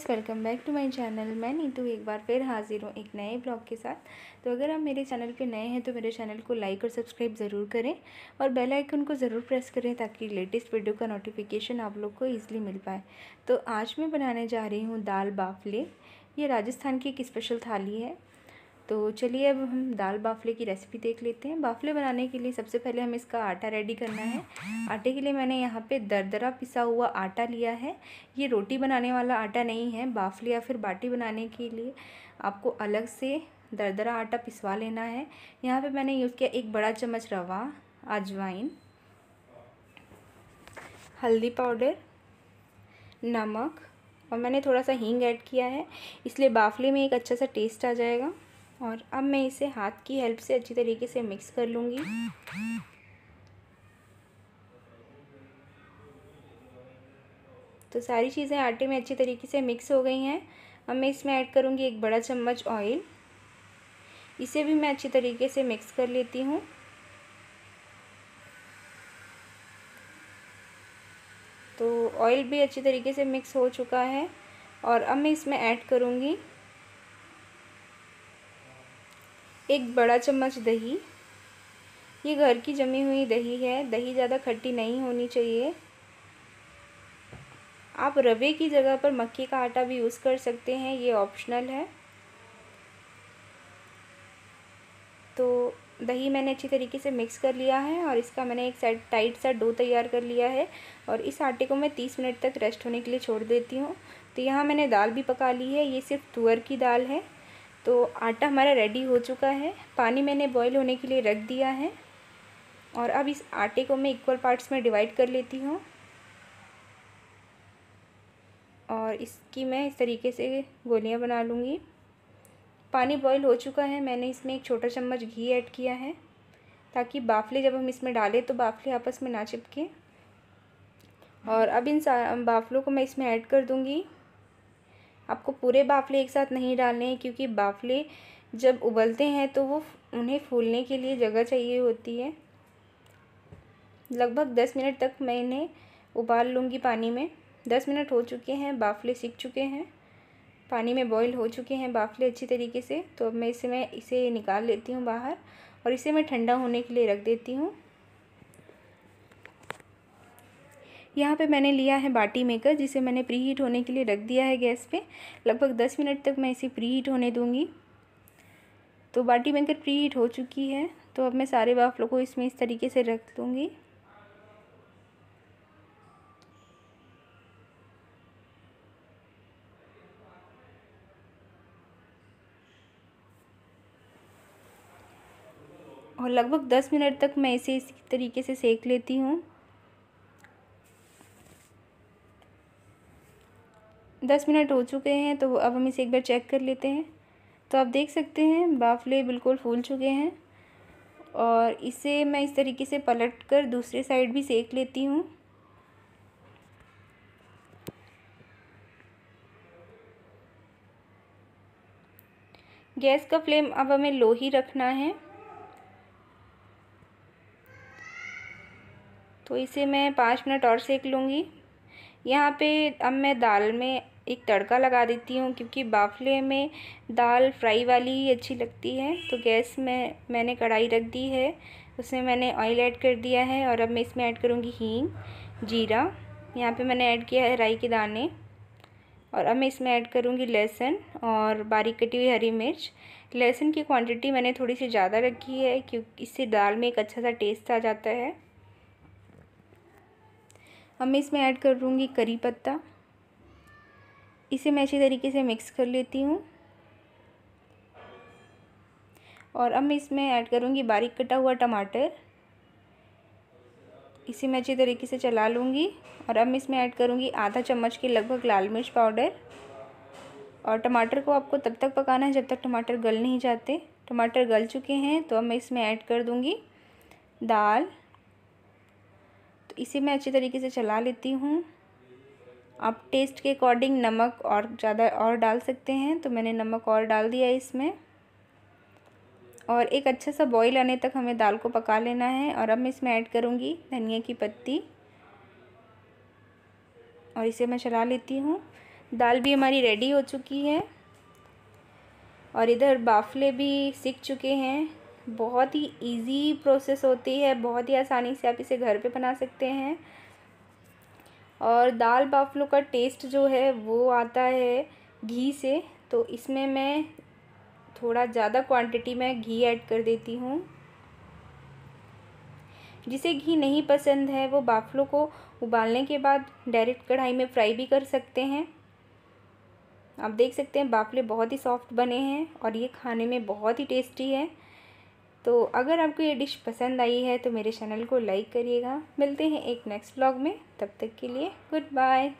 guys welcome back to my channel मैं नीतू एक बार फिर हाजिर हूँ एक नए ब्लॉग के साथ तो अगर आप मेरे चैनल पे नए हैं तो मेरे चैनल को लाइक और सब्सक्राइब ज़रूर करें और बेल आइकन को ज़रूर प्रेस करें ताकि लेटेस्ट वीडियो का नोटिफिकेशन आप लोग को ईजिली मिल पाए तो आज मैं बनाने जा रही हूँ दाल बाफले ये राजस्थान की एक स्पेशल थाली है तो चलिए अब हम दाल बाफले की रेसिपी देख लेते हैं बाफले बनाने के लिए सबसे पहले हमें इसका आटा रेडी करना है आटे के लिए मैंने यहाँ पे दरदरा पिसा हुआ आटा लिया है ये रोटी बनाने वाला आटा नहीं है बाफले या फिर बाटी बनाने के लिए आपको अलग से दरदरा आटा पिसवा लेना है यहाँ पे मैंने यूज़ किया एक बड़ा चम्मच रवा अजवाइन हल्दी पाउडर नमक और मैंने थोड़ा सा हींग ऐड किया है इसलिए बाफले में एक अच्छा सा टेस्ट आ जाएगा और अब मैं इसे हाथ की हेल्प से अच्छी तरीके से मिक्स कर लूँगी तो सारी चीज़ें आटे में अच्छी तरीके से मिक्स हो गई हैं अब मैं इसमें ऐड करूँगी एक बड़ा चम्मच ऑयल इसे भी मैं अच्छी तरीके से मिक्स कर लेती हूँ तो ऑयल भी अच्छी तरीके से मिक्स हो चुका है और अब मैं इसमें ऐड करूँगी एक बड़ा चम्मच दही ये घर की जमी हुई दही है दही ज़्यादा खट्टी नहीं होनी चाहिए आप रवे की जगह पर मक्के का आटा भी यूज़ कर सकते हैं ये ऑप्शनल है तो दही मैंने अच्छी तरीके से मिक्स कर लिया है और इसका मैंने एक साइड टाइट सा डो तैयार कर लिया है और इस आटे को मैं तीस मिनट तक रेस्ट होने के लिए छोड़ देती हूँ तो यहाँ मैंने दाल भी पका ली है ये सिर्फ तुअर की दाल है तो आटा हमारा रेडी हो चुका है पानी मैंने बॉईल होने के लिए रख दिया है और अब इस आटे को मैं इक्वल पार्ट्स में डिवाइड कर लेती हूँ और इसकी मैं इस तरीके से गोलियाँ बना लूँगी पानी बॉईल हो चुका है मैंने इसमें एक छोटा चम्मच घी ऐड किया है ताकि बाफले जब हम इसमें डालें तो बाफले आपस में ना चिपके और अब इन बाफलों को मैं इसमें ऐड कर दूँगी आपको पूरे बाफले एक साथ नहीं डालने हैं क्योंकि बाफले जब उबलते हैं तो वो उन्हें फूलने के लिए जगह चाहिए होती है लगभग दस मिनट तक मैं इन्हें उबाल लूँगी पानी में दस मिनट हो चुके हैं बाफले सीख चुके हैं पानी में बॉईल हो चुके हैं बाफले अच्छी तरीके से तो अब मैं इसे मैं इसे निकाल लेती हूँ बाहर और इसे मैं ठंडा होने के लिए रख देती हूँ यहाँ पे मैंने लिया है बाटी मेकर जिसे मैंने प्री हीट होने के लिए रख दिया है गैस पे लगभग दस मिनट तक मैं इसे प्री हीट होने दूँगी तो बाटी मेकर प्री हीट हो चुकी है तो अब मैं सारे वाफलों को इसमें इस तरीके से रख दूँगी और लगभग दस मिनट तक मैं इसे इस तरीके से सेक लेती हूँ दस मिनट हो चुके हैं तो अब हम इसे एक बार चेक कर लेते हैं तो आप देख सकते हैं बाफले बिल्कुल फूल चुके हैं और इसे मैं इस तरीके से पलट कर दूसरे साइड भी सेक लेती हूँ गैस का फ्लेम अब हमें लो ही रखना है तो इसे मैं पाँच मिनट और सेक लूँगी यहाँ पे अब मैं दाल में एक तड़का लगा देती हूँ क्योंकि बाफले में दाल फ्राई वाली ही अच्छी लगती है तो गैस में मैंने कढ़ाई रख दी है उसमें मैंने ऑयल ऐड कर दिया है और अब मैं इसमें ऐड करूँगी हींग जीरा यहाँ पे मैंने ऐड किया है राई के दाने और अब मैं इसमें ऐड करूँगी लहसुन और बारीक कटी हुई हरी मिर्च लहसुन की क्वान्टिटी मैंने थोड़ी सी ज़्यादा रखी है क्योंकि इससे दाल में एक अच्छा सा टेस्ट आ जाता है अब मैं इसमें ऐड करूँगी करी पत्ता इसे मैं अच्छी तरीके से मिक्स कर लेती हूँ और अब मैं इसमें ऐड करूँगी बारीक कटा हुआ टमाटर इसे मैं अच्छी तरीके से चला लूँगी और अब मैं इसमें ऐड करूँगी आधा चम्मच के लगभग लाल मिर्च पाउडर और टमाटर को आपको तब तक पकाना है जब तक टमाटर गल नहीं जाते टमाटर गल चुके हैं तो अब मैं इसमें ऐड कर दूँगी दाल तो इसे मैं अच्छी तरीके से चला लेती हूँ आप टेस्ट के अकॉर्डिंग नमक और ज़्यादा और डाल सकते हैं तो मैंने नमक और डाल दिया इसमें और एक अच्छा सा बॉईल आने तक हमें दाल को पका लेना है और अब मैं इसमें ऐड करूँगी धनिया की पत्ती और इसे मैं चला लेती हूँ दाल भी हमारी रेडी हो चुकी है और इधर बाफले भी सीख चुके हैं बहुत ही इजी प्रोसेस होती है बहुत ही आसानी से आप इसे घर पे बना सकते हैं और दाल बाफलो का टेस्ट जो है वो आता है घी से तो इसमें मैं थोड़ा ज़्यादा क्वांटिटी में घी ऐड कर देती हूँ जिसे घी नहीं पसंद है वो बाफलो को उबालने के बाद डायरेक्ट कढ़ाई में फ्राई भी कर सकते हैं आप देख सकते हैं बाफले बहुत ही सॉफ्ट बने हैं और ये खाने में बहुत ही टेस्टी है तो अगर आपको ये डिश पसंद आई है तो मेरे चैनल को लाइक करिएगा मिलते हैं एक नेक्स्ट ब्लॉग में तब तक के लिए गुड बाय